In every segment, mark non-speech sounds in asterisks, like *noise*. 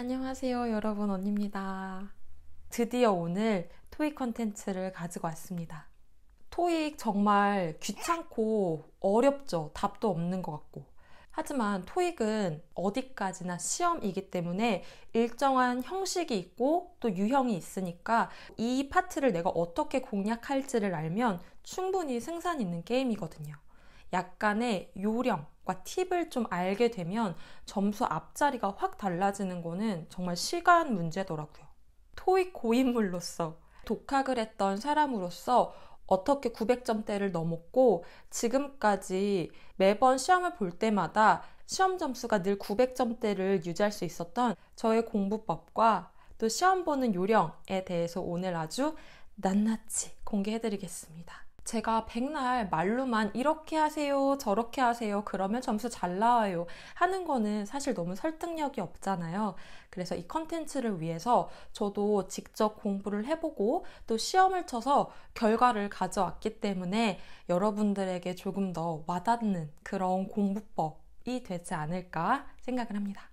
안녕하세요, 여러분. 언니입니다. 드디어 오늘 토익 컨텐츠를 가지고 왔습니다. 토익 정말 귀찮고 어렵죠. 답도 없는 것 같고. 하지만 토익은 어디까지나 시험이기 때문에 일정한 형식이 있고 또 유형이 있으니까 이 파트를 내가 어떻게 공략할지를 알면 충분히 승산 있는 게임이거든요. 약간의 요령과 팁을 좀 알게 되면 점수 앞자리가 확 달라지는 거는 정말 시간 문제더라고요. 토익 고인물로서 독학을 했던 사람으로서 어떻게 900점대를 넘었고 지금까지 매번 시험을 볼 때마다 시험 점수가 늘 900점대를 유지할 수 있었던 저의 공부법과 또 시험 보는 요령에 대해서 오늘 아주 낱낱이 공개해드리겠습니다. 제가 백날 말로만 이렇게 하세요, 저렇게 하세요, 그러면 점수 잘 나와요 하는 거는 사실 너무 설득력이 없잖아요. 그래서 이 컨텐츠를 위해서 저도 직접 공부를 해보고 또 시험을 쳐서 결과를 가져왔기 때문에 여러분들에게 조금 더 와닿는 그런 공부법이 되지 않을까 생각을 합니다.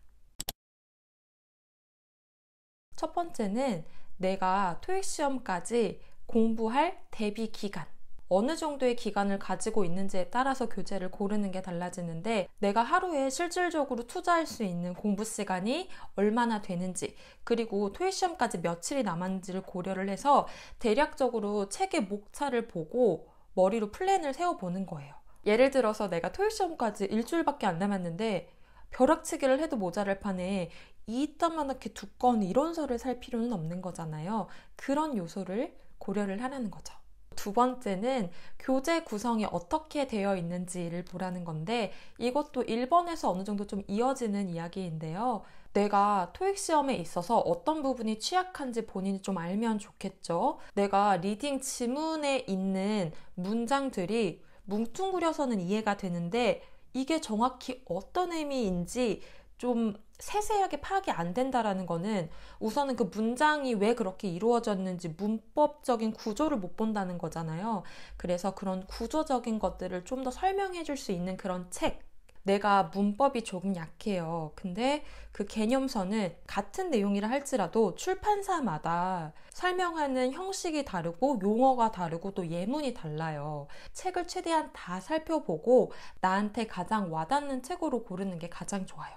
첫 번째는 내가 토익 시험까지 공부할 대비 기간. 어느 정도의 기간을 가지고 있는지에 따라서 교재를 고르는 게 달라지는데 내가 하루에 실질적으로 투자할 수 있는 공부 시간이 얼마나 되는지 그리고 토익 시험까지 며칠이 남았는지를 고려를 해서 대략적으로 책의 목차를 보고 머리로 플랜을 세워보는 거예요. 예를 들어서 내가 토익 시험까지 일주일밖에 안 남았는데 벼락치기를 해도 모자랄 판에 이따만하게 두꺼운 이론서를 살 필요는 없는 거잖아요. 그런 요소를 고려를 하라는 거죠. 두 번째는 교재 구성이 어떻게 되어 있는지를 보라는 건데 이것도 1번에서 어느 정도 좀 이어지는 이야기인데요. 내가 토익 시험에 있어서 어떤 부분이 취약한지 본인이 좀 알면 좋겠죠. 내가 리딩 지문에 있는 문장들이 뭉뚱그려서는 이해가 되는데 이게 정확히 어떤 의미인지 좀 세세하게 파악이 안 된다라는 거는 우선은 그 문장이 왜 그렇게 이루어졌는지 문법적인 구조를 못 본다는 거잖아요. 그래서 그런 구조적인 것들을 좀 더 설명해 줄 수 있는 그런 책. 내가 문법이 조금 약해요. 근데 그 개념서는 같은 내용이라 할지라도 출판사마다 설명하는 형식이 다르고 용어가 다르고 또 예문이 달라요. 책을 최대한 다 살펴보고 나한테 가장 와닿는 책으로 고르는 게 가장 좋아요.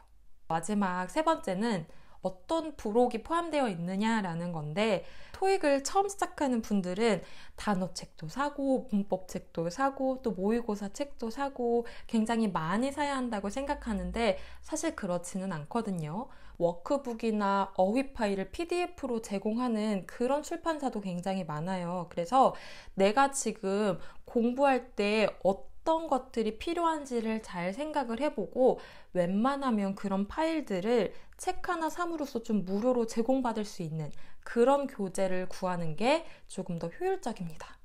마지막 세 번째는 어떤 부록이 포함되어 있느냐라는 건데 토익을 처음 시작하는 분들은 단어책도 사고 문법책도 사고 또 모의고사 책도 사고 굉장히 많이 사야 한다고 생각하는데 사실 그렇지는 않거든요. 워크북이나 어휘 파일을 PDF로 제공하는 그런 출판사도 굉장히 많아요. 그래서 내가 지금 공부할 때 어떤 어떤 것들이 필요한지를 잘 생각을 해보고 웬만하면 그런 파일들을 책 하나 삼으로써 좀 무료로 제공받을 수 있는 그런 교재를 구하는 게 조금 더 효율적입니다.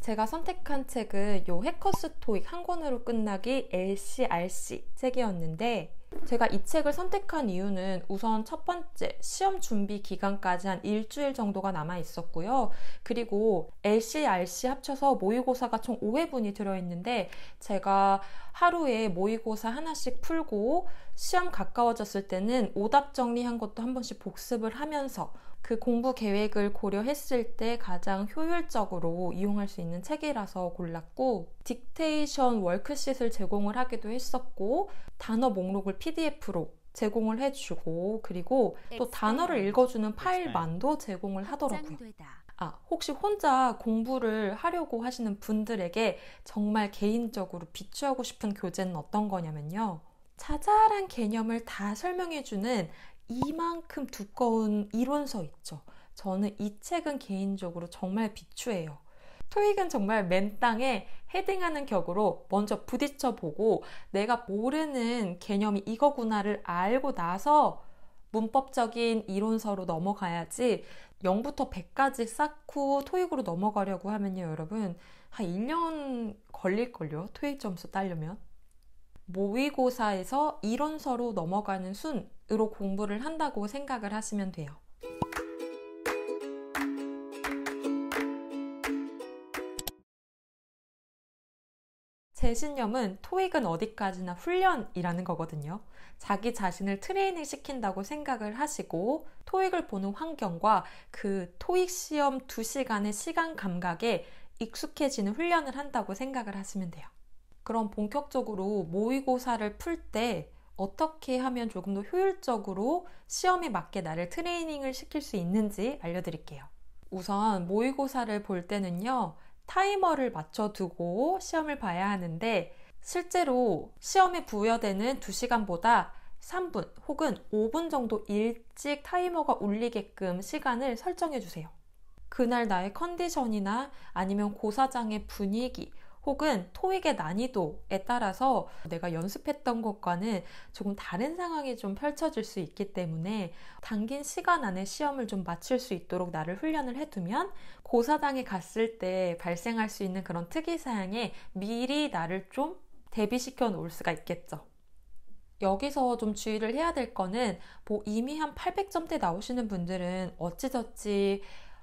제가 선택한 책은 요 해커스 토익 한 권으로 끝나기 LCRC 책이었는데 제가 이 책을 선택한 이유는 우선 첫 번째 시험 준비 기간까지 한 일주일 정도가 남아 있었고요. 그리고 LC, RC 합쳐서 모의고사가 총 5회분이 들어있는데 제가 하루에 모의고사 하나씩 풀고 시험 가까워졌을 때는 오답 정리한 것도 한 번씩 복습을 하면서 그 공부 계획을 고려했을 때 가장 효율적으로 이용할 수 있는 책이라서 골랐고 딕테이션 월크시트를 제공을 하기도 했었고 단어 목록을 PDF로 제공을 해주고 그리고 또 단어를 읽어주는 파일만도 제공을 하더라고요. 아, 혹시 혼자 공부를 하려고 하시는 분들에게 정말 개인적으로 비추하고 싶은 교재는 어떤 거냐면요. 자잘한 개념을 다 설명해주는 이만큼 두꺼운 이론서 있죠. 저는 이 책은 개인적으로 정말 비추해요. 토익은 정말 맨 땅에 헤딩하는 격으로 먼저 부딪혀 보고 내가 모르는 개념이 이거구나를 알고 나서 문법적인 이론서로 넘어가야지 0부터 100까지 쌓고 토익으로 넘어가려고 하면요, 여러분. 한 1년 걸릴걸요, 토익 점수 따려면. 모의고사에서 이론서로 넘어가는 순으로 공부를 한다고 생각을 하시면 돼요. 재신념은 토익은 어디까지나 훈련이라는 거거든요. 자기 자신을 트레이닝 시킨다고 생각을 하시고 토익을 보는 환경과 그 토익 시험 2시간의 시간 감각에 익숙해지는 훈련을 한다고 생각을 하시면 돼요. 그럼 본격적으로 모의고사를 풀 때 어떻게 하면 조금 더 효율적으로 시험에 맞게 나를 트레이닝을 시킬 수 있는지 알려드릴게요. 우선 모의고사를 볼 때는요, 타이머를 맞춰두고 시험을 봐야 하는데, 실제로 시험에 부여되는 2시간보다 3분 혹은 5분 정도 일찍 타이머가 울리게끔 시간을 설정해 주세요. 그날 나의 컨디션이나 아니면 고사장의 분위기, 혹은 토익의 난이도에 따라서 내가 연습했던 것과는 조금 다른 상황이 좀 펼쳐질 수 있기 때문에 당긴 시간 안에 시험을 좀 마칠 수 있도록 나를 훈련을 해두면 고사당에 갔을 때 발생할 수 있는 그런 특이사항에 미리 나를 좀 대비시켜 놓을 수가 있겠죠. 여기서 좀 주의를 해야 될 거는 뭐 이미 한 800점대 나오시는 분들은 어찌저찌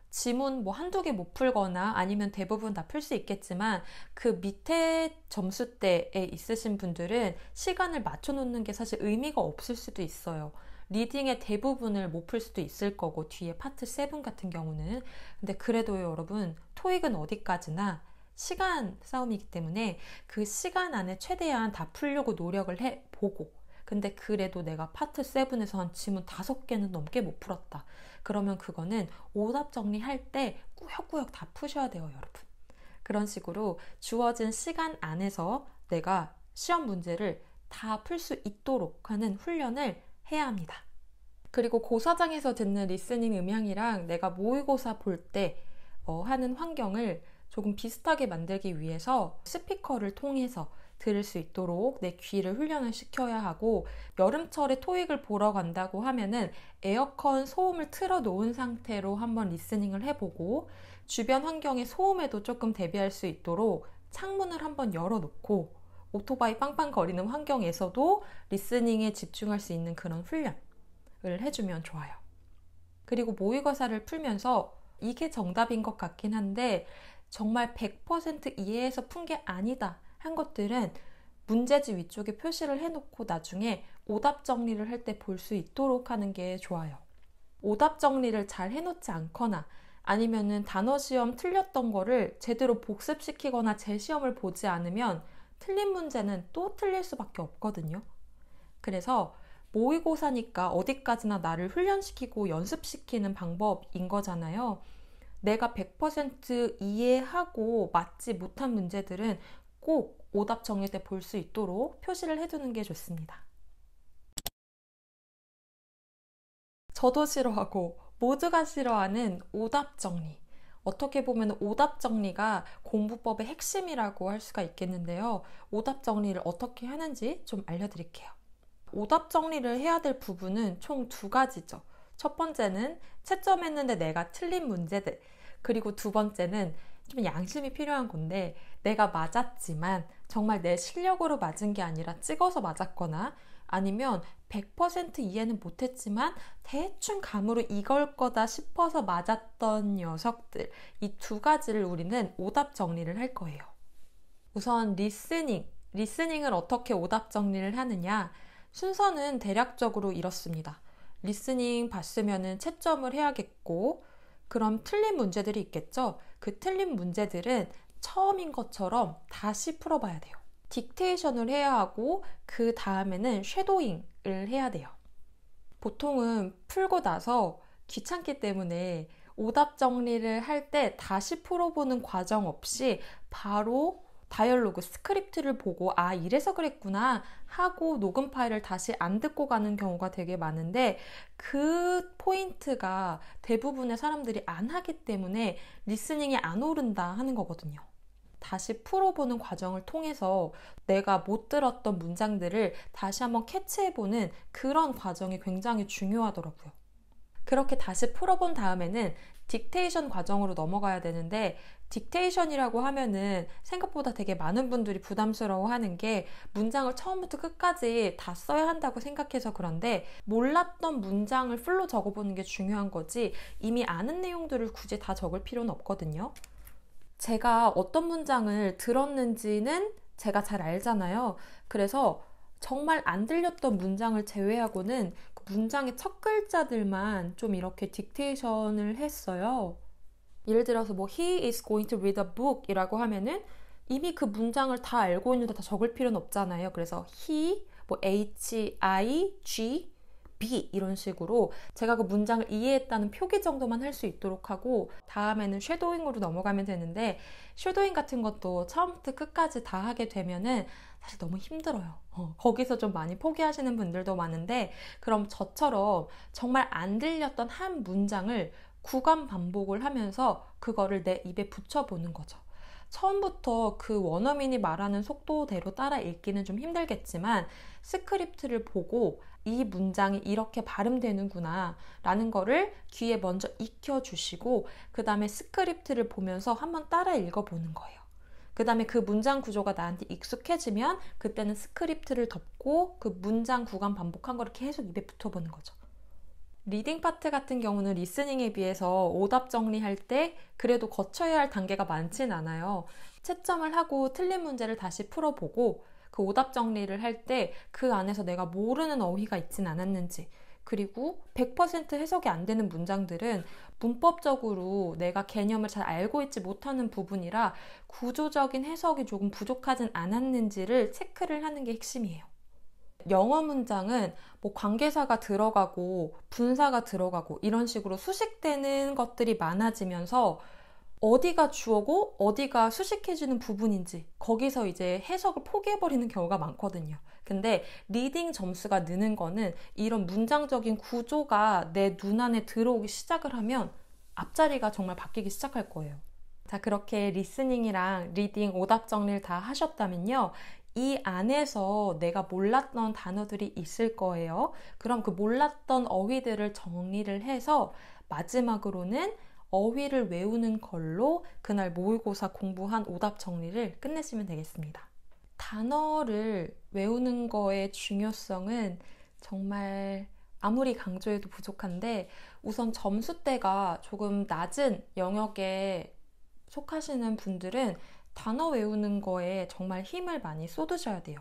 지문 뭐 한두 개 못 풀거나 아니면 대부분 다 풀 수 있겠지만 그 밑에 점수대에 있으신 분들은 시간을 맞춰놓는 게 사실 의미가 없을 수도 있어요. 리딩의 대부분을 못 풀 수도 있을 거고 뒤에 파트 7 같은 경우는 근데 그래도 여러분 토익은 어디까지나 시간 싸움이기 때문에 그 시간 안에 최대한 다 풀려고 노력을 해보고 근데 그래도 내가 파트 7에서 한 지문 5개는 넘게 못 풀었다. 그러면 그거는 오답 정리할 때 꾸역꾸역 다 푸셔야 돼요, 여러분. 그런 식으로 주어진 시간 안에서 내가 시험 문제를 다 풀 수 있도록 하는 훈련을 해야 합니다. 그리고 고사장에서 듣는 리스닝 음향이랑 내가 모의고사 볼때 어, 하는 환경을 조금 비슷하게 만들기 위해서 스피커를 통해서 들을 수 있도록 내 귀를 훈련을 시켜야 하고 여름철에 토익을 보러 간다고 하면은 에어컨 소음을 틀어 놓은 상태로 한번 리스닝을 해보고 주변 환경의 소음에도 조금 대비할 수 있도록 창문을 한번 열어놓고 오토바이 빵빵거리는 환경에서도 리스닝에 집중할 수 있는 그런 훈련을 해주면 좋아요. 그리고 모의고사를 풀면서 이게 정답인 것 같긴 한데 정말 100% 이해해서 푼 게 아니다 한 것들은 문제지 위쪽에 표시를 해놓고 나중에 오답 정리를 할 때 볼 수 있도록 하는 게 좋아요. 오답 정리를 잘 해놓지 않거나 아니면은 단어 시험 틀렸던 거를 제대로 복습시키거나 재시험을 보지 않으면 틀린 문제는 또 틀릴 수밖에 없거든요. 그래서 모의고사니까 어디까지나 나를 훈련시키고 연습시키는 방법인 거잖아요. 내가 100% 이해하고 맞지 못한 문제들은 꼭 오답 정리 때 볼 수 있도록 표시를 해두는 게 좋습니다. 저도 싫어하고 모두가 싫어하는 오답 정리. 어떻게 보면 오답 정리가 공부법의 핵심이라고 할 수가 있겠는데요. 오답 정리를 어떻게 하는지 좀 알려드릴게요. 오답 정리를 해야 될 부분은 총 두 가지죠. 첫 번째는 채점했는데 내가 틀린 문제들. 그리고 두 번째는 좀 양심이 필요한 건데 내가 맞았지만 정말 내 실력으로 맞은 게 아니라 찍어서 맞았거나 아니면 100% 이해는 못했지만 대충 감으로 이걸 거다 싶어서 맞았던 녀석들 이 두 가지를 우리는 오답 정리를 할 거예요. 우선 리스닝 리스닝을 어떻게 오답 정리를 하느냐 순서는 대략적으로 이렇습니다. 리스닝 봤으면 채점을 해야겠고 그럼 틀린 문제들이 있겠죠? 그 틀린 문제들은 처음인 것처럼 다시 풀어봐야 돼요. 딕테이션을 해야 하고 그 다음에는 쉐도잉을 해야 돼요. 보통은 풀고 나서 귀찮기 때문에 오답 정리를 할 때 다시 풀어보는 과정 없이 바로 다이얼로그 스크립트를 보고 아 이래서 그랬구나 하고 녹음 파일을 다시 안 듣고 가는 경우가 되게 많은데 그 포인트가 대부분의 사람들이 안 하기 때문에 리스닝이 안 오른다 하는 거거든요. 다시 풀어보는 과정을 통해서 내가 못 들었던 문장들을 다시 한번 캐치해보는 그런 과정이 굉장히 중요하더라고요. 그렇게 다시 풀어본 다음에는 딕테이션 과정으로 넘어가야 되는데 딕테이션이라고 하면은 생각보다 되게 많은 분들이 부담스러워하는 게 문장을 처음부터 끝까지 다 써야 한다고 생각해서 그런데 몰랐던 문장을 풀로 적어보는 게 중요한 거지 이미 아는 내용들을 굳이 다 적을 필요는 없거든요. 제가 어떤 문장을 들었는지는 제가 잘 알잖아요. 그래서 정말 안 들렸던 문장을 제외하고는 문장의 첫 글자들만 좀 이렇게 딕테이션을 했어요. 예를 들어서 뭐 he is going to read a book이라고 하면은 이미 그 문장을 다 알고 있는데 다 적을 필요는 없잖아요. 그래서 he 뭐 h i g B 이런 식으로 제가 그 문장을 이해했다는 표기 정도만 할 수 있도록 하고 다음에는 쉐도잉으로 넘어가면 되는데 쉐도잉 같은 것도 처음부터 끝까지 다 하게 되면은 사실 너무 힘들어요. 어, 거기서 좀 많이 포기하시는 분들도 많은데 그럼 저처럼 정말 안 들렸던 한 문장을 구간 반복을 하면서 그거를 내 입에 붙여보는 거죠. 처음부터 그 원어민이 말하는 속도대로 따라 읽기는 좀 힘들겠지만 스크립트를 보고 이 문장이 이렇게 발음되는구나 라는 거를 귀에 먼저 익혀주시고 그 다음에 스크립트를 보면서 한번 따라 읽어보는 거예요. 그 다음에 그 문장 구조가 나한테 익숙해지면 그때는 스크립트를 덮고 그 문장 구간 반복한 걸 계속 입에 붙어보는 거죠. 리딩 파트 같은 경우는 리스닝에 비해서 오답 정리할 때 그래도 거쳐야 할 단계가 많진 않아요. 채점을 하고 틀린 문제를 다시 풀어보고 그 오답 정리를 할 때 그 안에서 내가 모르는 어휘가 있진 않았는지 그리고 100% 해석이 안 되는 문장들은 문법적으로 내가 개념을 잘 알고 있지 못하는 부분이라 구조적인 해석이 조금 부족하진 않았는지를 체크를 하는 게 핵심이에요. 영어 문장은 뭐 관계사가 들어가고 분사가 들어가고 이런 식으로 수식되는 것들이 많아지면서 어디가 주어고 어디가 수식해지는 부분인지 거기서 이제 해석을 포기해버리는 경우가 많거든요. 근데 리딩 점수가 느는 거는 이런 문장적인 구조가 내 눈안에 들어오기 시작을 하면 앞자리가 정말 바뀌기 시작할 거예요. 자, 그렇게 리스닝이랑 리딩 오답 정리를 다 하셨다면요. 이 안에서 내가 몰랐던 단어들이 있을 거예요. 그럼 그 몰랐던 어휘들을 정리를 해서 마지막으로는 어휘를 외우는 걸로 그날 모의고사 공부한 오답 정리를 끝내시면 되겠습니다. 단어를 외우는 거의 중요성은 정말 아무리 강조해도 부족한데 우선 점수대가 조금 낮은 영역에 속하시는 분들은 단어 외우는 거에 정말 힘을 많이 쏟으셔야 돼요.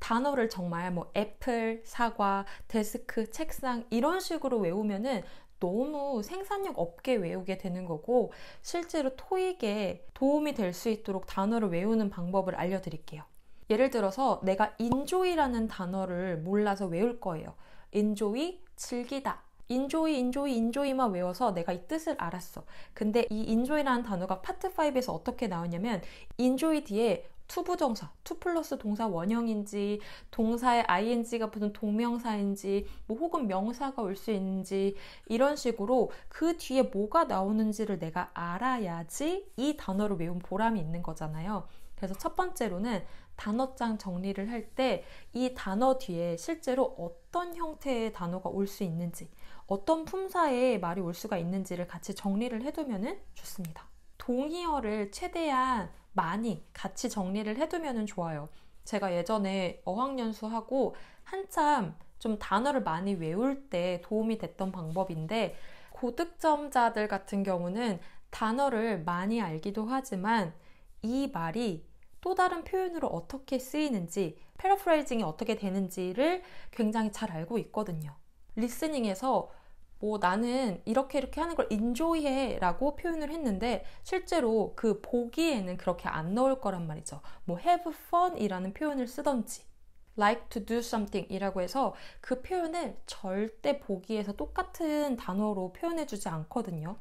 단어를 정말 뭐 애플, 사과, 데스크, 책상 이런 식으로 외우면은 너무 생산력 없게 외우게 되는 거고 실제로 토익에 도움이 될 수 있도록 단어를 외우는 방법을 알려드릴게요. 예를 들어서 내가 인조이라는 단어를 몰라서 외울 거예요. e n j 즐기다. enjoy, e n j o 만 외워서 내가 이 뜻을 알았어. 근데 이 e n j 라는 단어가 파트 5에서 어떻게 나오냐면 e n j 뒤에 투부정사, 투 플러스 동사 원형인지 동사에 ing가 붙은 동명사인지 뭐 혹은 명사가 올 수 있는지 이런 식으로 그 뒤에 뭐가 나오는지를 내가 알아야지 이 단어를 외운 보람이 있는 거잖아요. 그래서 첫 번째로는 단어장 정리를 할 때 이 단어 뒤에 실제로 어떤 형태의 단어가 올 수 있는지, 어떤 품사의 말이 올 수가 있는지를 같이 정리를 해두면 좋습니다. 동의어를 최대한 많이 같이 정리를 해두면 좋아요. 제가 예전에 어학연수하고 한참 좀 단어를 많이 외울 때 도움이 됐던 방법인데 고득점자들 같은 경우는 단어를 많이 알기도 하지만 이 말이 또 다른 표현으로 어떻게 쓰이는지, 패러프라이징이 어떻게 되는지를 굉장히 잘 알고 있거든요. 리스닝에서 뭐 나는 이렇게 이렇게 하는 걸 인조이해 라고 표현을 했는데 실제로 그 보기에는 그렇게 안 넣을 거란 말이죠. 뭐 have fun 이라는 표현을 쓰던지 like to do something 이라고 해서 그 표현을 절대 보기에서 똑같은 단어로 표현해 주지 않거든요.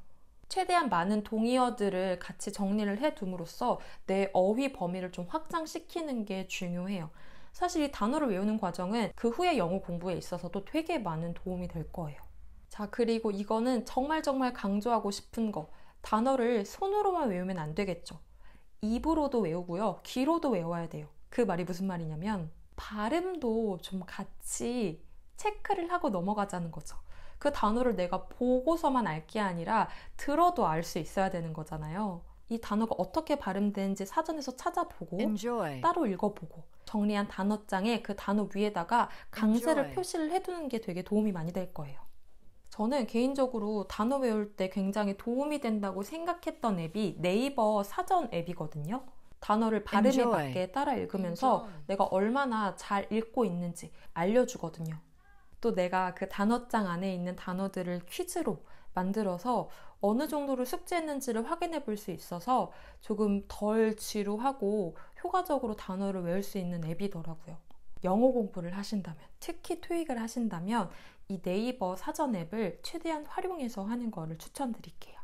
최대한 많은 동의어들을 같이 정리를 해둠으로써 내 어휘 범위를 좀 확장시키는 게 중요해요. 사실 이 단어를 외우는 과정은 그 후에 영어 공부에 있어서도 되게 많은 도움이 될 거예요. 자, 그리고 이거는 정말 정말 강조하고 싶은 거. 단어를 손으로만 외우면 안 되겠죠. 입으로도 외우고요. 귀로도 외워야 돼요. 그 말이 무슨 말이냐면 발음도 좀 같이 체크를 하고 넘어가자는 거죠. 그 단어를 내가 보고서만 알게 아니라 들어도 알 수 있어야 되는 거잖아요. 이 단어가 어떻게 발음되는지 사전에서 찾아보고 Enjoy. 따로 읽어보고 정리한 단어장에 그 단어 위에다가 강세를 Enjoy. 표시를 해두는 게 되게 도움이 많이 될 거예요. 저는 개인적으로 단어 외울 때 굉장히 도움이 된다고 생각했던 앱이 네이버 사전 앱이거든요. 단어를 발음에 Enjoy. 맞게 따라 읽으면서 내가 얼마나 잘 읽고 있는지 알려주거든요. 또 내가 그 단어장 안에 있는 단어들을 퀴즈로 만들어서 어느 정도로 숙제했는지를 확인해 볼 수 있어서 조금 덜 지루하고 효과적으로 단어를 외울 수 있는 앱이더라고요. 영어 공부를 하신다면, 특히 토익을 하신다면 이 네이버 사전 앱을 최대한 활용해서 하는 것을 추천드릴게요.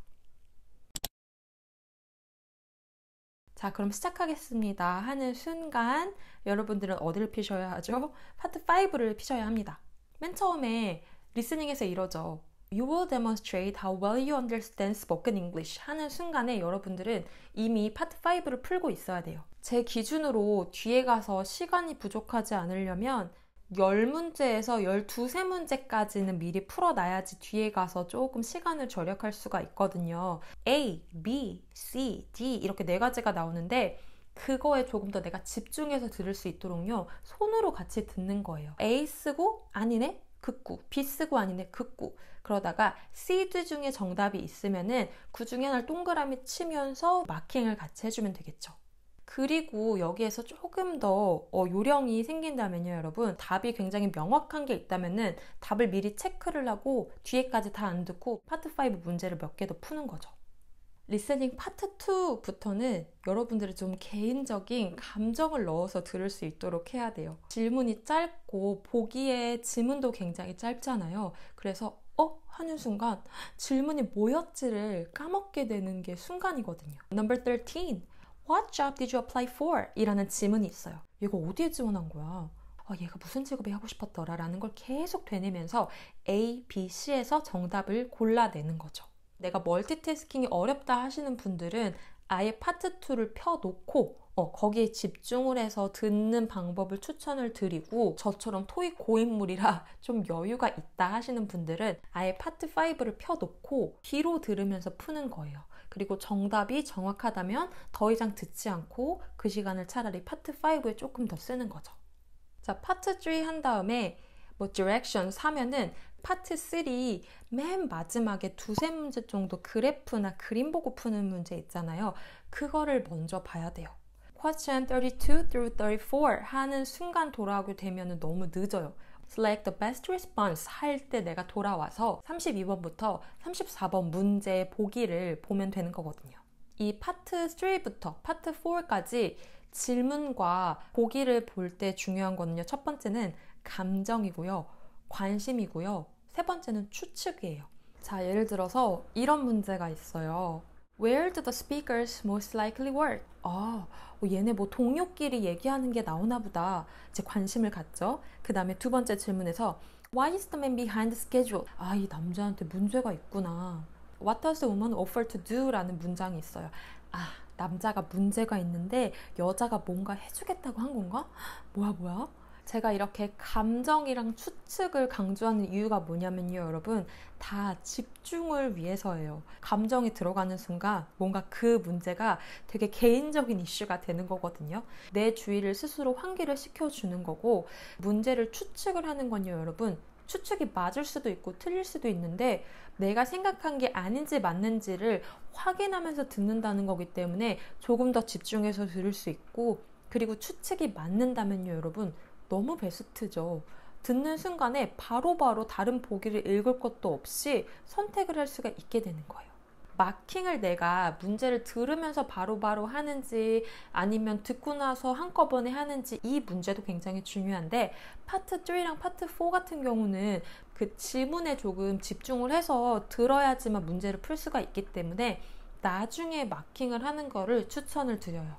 자, 그럼 시작하겠습니다. 하는 순간 여러분들은 어디를 피셔야 하죠? 파트 5를 피셔야 합니다. 맨 처음에 리스닝에서 이러죠. You will demonstrate how well you understand spoken English 하는 순간에 여러분들은 이미 파트 5를 풀고 있어야 돼요. 제 기준으로 뒤에 가서 시간이 부족하지 않으려면 10문제에서 12, 3문제까지는 미리 풀어놔야지 뒤에 가서 조금 시간을 절약할 수가 있거든요. A, B, C, D 이렇게 네 가지가 나오는데 그거에 조금 더 내가 집중해서 들을 수 있도록요. 손으로 같이 듣는 거예요. A 쓰고 아니네? 극구. B 쓰고 아니네? 극구. 그러다가 C드 중에 정답이 있으면은 그 중에 하나를 동그라미 치면서 마킹을 같이 해주면 되겠죠. 그리고 여기에서 조금 더 어, 요령이 생긴다면요, 여러분. 답이 굉장히 명확한 게 있다면은 답을 미리 체크를 하고 뒤에까지 다 안 듣고 파트 5 문제를 몇 개 더 푸는 거죠. 리스닝 파트 2부터는 여러분들이 좀 개인적인 감정을 넣어서 들을 수 있도록 해야 돼요. 질문이 짧고 보기에 질문도 굉장히 짧잖아요. 그래서 어? 하는 순간 질문이 뭐였지를 까먹게 되는 게 순간이거든요. Number 13. What job did you apply for? 이라는 질문이 있어요. 이거 어디에 지원한 거야? 어, 얘가 무슨 직업에 하고 싶었더라 라는 걸 계속 되뇌면서 A, B, C에서 정답을 골라내는 거죠. 내가 멀티태스킹이 어렵다 하시는 분들은 아예 파트 2를 펴놓고 어, 거기에 집중을 해서 듣는 방법을 추천을 드리고 저처럼 토익 고인물이라 *laughs* 좀 여유가 있다 하시는 분들은 아예 파트 5를 펴놓고 뒤로 들으면서 푸는 거예요. 그리고 정답이 정확하다면 더 이상 듣지 않고 그 시간을 차라리 파트 5에 조금 더 쓰는 거죠. 자, 파트 3 한 다음에 뭐 directions 하면은 파트 3 맨 마지막에 두세 문제 정도 그래프나 그림 보고 푸는 문제 있잖아요. 그거를 먼저 봐야 돼요. Question 32 through 34 하는 순간 돌아오게 되면 너무 늦어요. Select the best response 할 때 내가 돌아와서 32번부터 34번 문제의 보기를 보면 되는 거거든요. 이 파트 3부터 파트 4까지 질문과 보기를 볼 때 중요한 거는요. 첫 번째는 감정이고요. 관심이고요. 세 번째는 추측이에요. 자, 예를 들어서 이런 문제가 있어요. Where do the speakers most likely work? 아, 어, 얘네 뭐 동료끼리 얘기하는 게 나오나 보다. 이제 관심을 갖죠. 그 다음에 두 번째 질문에서 Why is the man behind the schedule? 아, 이 남자한테 문제가 있구나. What does the woman offer to do? 라는 문장이 있어요. 아, 남자가 문제가 있는데 여자가 뭔가 해주겠다고 한 건가? 뭐야, 뭐야? 제가 이렇게 감정이랑 추측을 강조하는 이유가 뭐냐면요, 여러분. 다 집중을 위해서예요. 감정이 들어가는 순간 뭔가 그 문제가 되게 개인적인 이슈가 되는 거거든요. 내 주위를 스스로 환기를 시켜주는 거고, 문제를 추측을 하는 건요, 여러분. 추측이 맞을 수도 있고 틀릴 수도 있는데 내가 생각한 게 아닌지 맞는지를 확인하면서 듣는다는 거기 때문에 조금 더 집중해서 들을 수 있고 그리고 추측이 맞는다면요 여러분 너무 베스트죠. 듣는 순간에 바로바로 바로 다른 보기를 읽을 것도 없이 선택을 할 수가 있게 되는 거예요. 마킹을 내가 문제를 들으면서 바로바로 바로 하는지 아니면 듣고 나서 한꺼번에 하는지 이 문제도 굉장히 중요한데 파트 3랑 파트 4 같은 경우는 그질문에 조금 집중을 해서 들어야지만 문제를 풀 수가 있기 때문에 나중에 마킹을 하는 거를 추천을 드려요.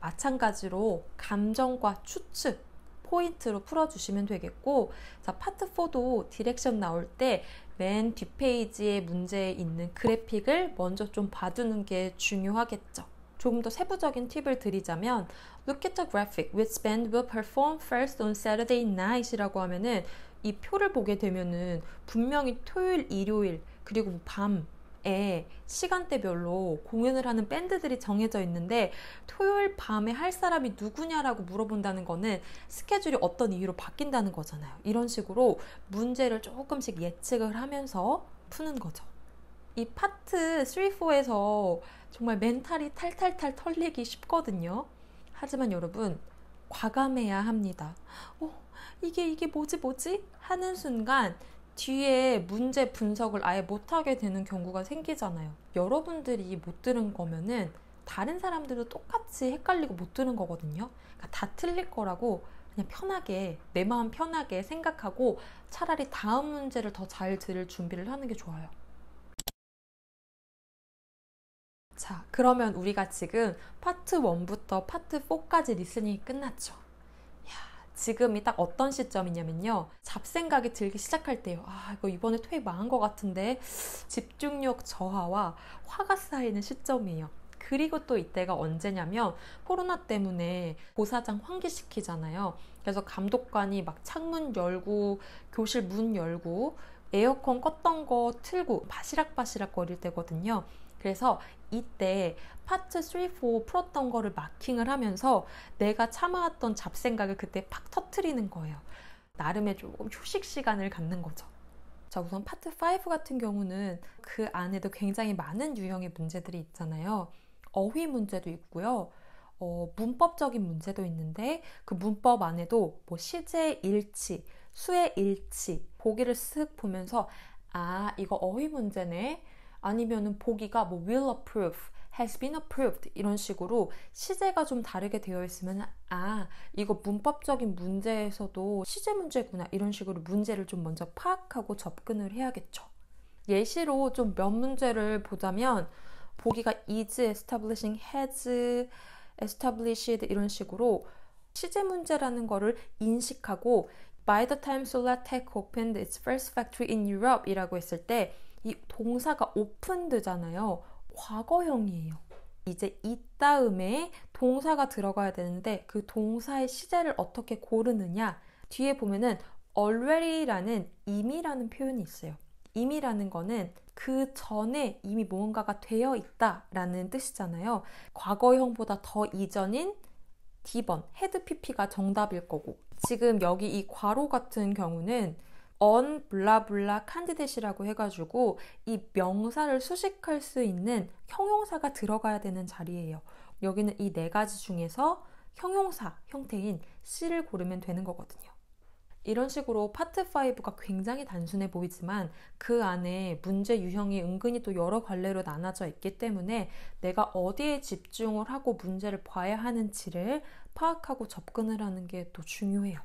마찬가지로 감정과 추측 포인트로 풀어주시면 되겠고 자 파트 4도 디렉션 나올 때 맨 뒷페이지에 문제에 있는 그래픽을 먼저 좀 봐두는 게 중요하겠죠. 조금 더 세부적인 팁을 드리자면 Look at the graphic which band will perform first on Saturday night 이라고 하면은 이 표를 보게 되면은 분명히 토요일, 일요일 그리고 밤에 시간대별로 공연을 하는 밴드들이 정해져 있는데 토요일 밤에 할 사람이 누구냐라고 물어본다는 거는 스케줄이 어떤 이유로 바뀐다는 거잖아요. 이런 식으로 문제를 조금씩 예측을 하면서 푸는 거죠. 이 파트 3, 4에서 정말 멘탈이 탈탈탈 털리기 쉽거든요. 하지만 여러분, 과감해야 합니다. 어, 이게, 이게 뭐지, 뭐지? 하는 순간 뒤에 문제 분석을 아예 못하게 되는 경우가 생기잖아요. 여러분들이 못 들은 거면은 다른 사람들도 똑같이 헷갈리고 못 들은 거거든요. 그러니까 다 틀릴 거라고 그냥 편하게 내 마음 편하게 생각하고 차라리 다음 문제를 더 잘 들을 준비를 하는 게 좋아요. 자, 그러면 우리가 지금 파트 1부터 파트 4까지 리스닝이 끝났죠. 지금이 딱 어떤 시점이냐면요. 잡생각이 들기 시작할 때요. 아, 이거 이번에 퇴 망한 것 같은데 집중력 저하와 화가 쌓이는 시점이에요. 그리고 또 이때가 언제냐면 코로나 때문에 보사장 환기시키잖아요. 그래서 감독관이 막 창문 열고 교실 문 열고 에어컨 껐던 거 틀고 바시락바시락 거릴 때거든요. 그래서 이때 파트 3, 4 풀었던 거를 마킹을 하면서 내가 참아왔던 잡생각을 그때 팍 터트리는 거예요. 나름의 조금 휴식 시간을 갖는 거죠. 자, 우선 파트 5 같은 경우는 그 안에도 굉장히 많은 유형의 문제들이 있잖아요. 어휘 문제도 있고요. 어, 문법적인 문제도 있는데 그 문법 안에도 뭐 시제 일치, 수의 일치, 보기를 쓱 보면서 아, 이거 어휘 문제네. 아니면은 보기가 뭐 will approve, has been approved 이런 식으로 시제가 좀 다르게 되어 있으면 아 이거 문법적인 문제에서도 시제 문제구나 이런 식으로 문제를 좀 먼저 파악하고 접근을 해야겠죠. 예시로 좀 몇 문제를 보자면 보기가 is, establishing, has, established 이런 식으로 시제 문제라는 거를 인식하고 By the time Solatech r opened its first factory in Europe 이라고 했을 때이 동사가 오픈드잖아요. 과거형이에요. 이제 이 다음에 동사가 들어가야 되는데 그 동사의 시제를 어떻게 고르느냐 뒤에 보면은 already라는 이미라는 표현이 있어요. 이미라는 거는 그 전에 이미 무언가가 되어 있다라는 뜻이잖아요. 과거형보다 더 이전인 D번 헤드 PP가 정답일 거고 지금 여기 이 괄호 같은 경우는 언 블라블라 칸디데시라고 해가지고 이 명사를 수식할 수 있는 형용사가 들어가야 되는 자리예요. 여기는 이 네 가지 중에서 형용사 형태인 C를 고르면 되는 거거든요. 이런 식으로 파트 5가 굉장히 단순해 보이지만 그 안에 문제 유형이 은근히 또 여러 관례로 나눠져 있기 때문에 내가 어디에 집중을 하고 문제를 봐야 하는지를 파악하고 접근을 하는 게 또 중요해요.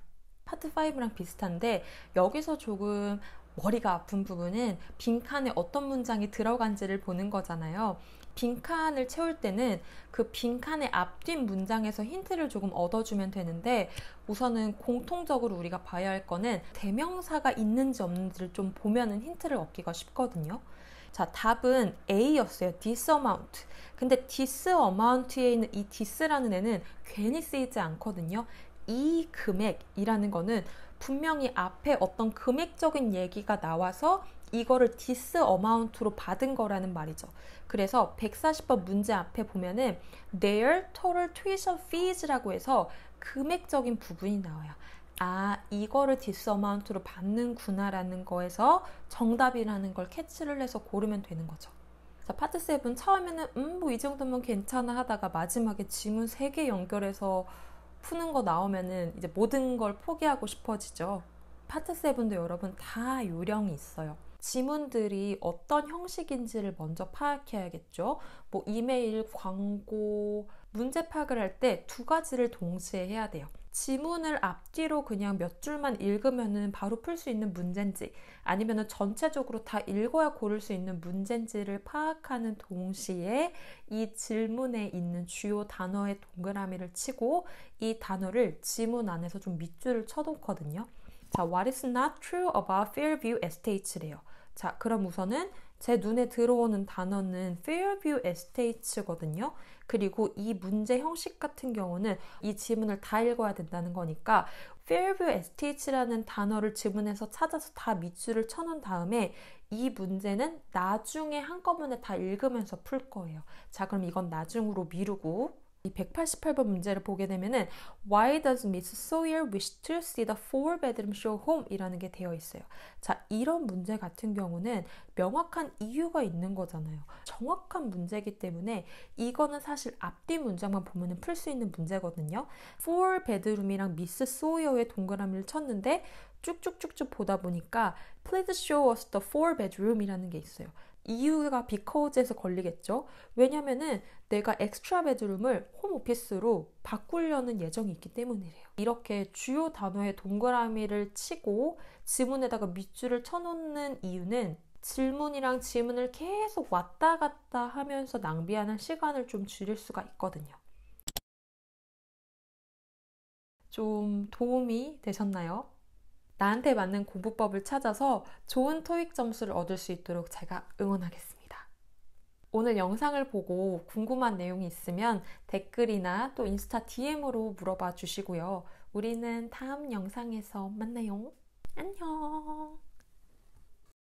파트 5랑 비슷한데 여기서 조금 머리가 아픈 부분은 빈칸에 어떤 문장이 들어간지를 보는 거잖아요. 빈칸을 채울 때는 그 빈칸의 앞뒷 문장에서 힌트를 조금 얻어주면 되는데 우선은 공통적으로 우리가 봐야 할 거는 대명사가 있는지 없는지를 좀 보면은 힌트를 얻기가 쉽거든요. 자, 답은 A였어요. this amount. 근데 this amount에 있는 이 this라는 애는 괜히 쓰이지 않거든요. 이 금액이라는 거는 분명히 앞에 어떤 금액적인 얘기가 나와서 이거를 디스 어마운트로 받은 거라는 말이죠. 그래서 140번 문제 앞에 보면은 their total tuition fees라고 해서 금액적인 부분이 나와요. 아, 이거를 디스 어마운트로 받는구나라는 거에서 정답이라는 걸 캐치를 해서 고르면 되는 거죠. 자, 파트 7 처음에는 음, 뭐 이 정도면 괜찮아 하다가 마지막에 지문 3개 연결해서 푸는 거 나오면은 이제 모든 걸 포기하고 싶어지죠. 파트 7도 여러분 다 요령이 있어요. 지문들이 어떤 형식인지를 먼저 파악해야겠죠. 뭐 이메일, 광고, 문제 파악을 할 때 두 가지를 동시에 해야 돼요. 지문을 앞뒤로 그냥 몇 줄만 읽으면 바로 풀 수 있는 문제인지 아니면 전체적으로 다 읽어야 고를 수 있는 문제인지를 파악하는 동시에 이 질문에 있는 주요 단어의 동그라미를 치고 이 단어를 지문 안에서 좀 밑줄을 쳐놓거든요. 자, what is not true about Fairview Estate래요. 자, 그럼 우선은 제 눈에 들어오는 단어는 Fairview Estates거든요. 그리고 이 문제 형식 같은 경우는 이 지문을 다 읽어야 된다는 거니까 Fairview Estates라는 단어를 지문에서 찾아서 다 밑줄을 쳐놓은 다음에 이 문제는 나중에 한꺼번에 다 읽으면서 풀 거예요. 자, 그럼 이건 나중으로 미루고 이 188번 문제를 보게 되면은 Why does Miss Sawyer wish to see the four-bedroom show home? 이라는 게 되어 있어요. 자, 이런 문제 같은 경우는 명확한 이유가 있는 거잖아요. 정확한 문제이기 때문에 이거는 사실 앞뒤 문장만 보면은 풀 수 있는 문제거든요. four-bedroom이랑 Miss Sawyer의 동그라미를 쳤는데 쭉쭉쭉쭉 보다 보니까 Please show us the four-bedroom이라는 게 있어요. 이유가 비커즈에서 걸리겠죠. 왜냐면은 내가 엑스트라 베드룸을 홈오피스로 바꾸려는 예정이 있기 때문이래요. 이렇게 주요 단어에 동그라미를 치고 지문에다가 밑줄을 쳐놓는 이유는 질문이랑 지문을 계속 왔다 갔다 하면서 낭비하는 시간을 좀 줄일 수가 있거든요. 좀 도움이 되셨나요? 나한테 맞는 공부법을 찾아서 좋은 토익 점수를 얻을 수 있도록 제가 응원하겠습니다. 오늘 영상을 보고 궁금한 내용이 있으면 댓글이나 또 인스타 DM으로 물어봐 주시고요. 우리는 다음 영상에서 만나요. 안녕!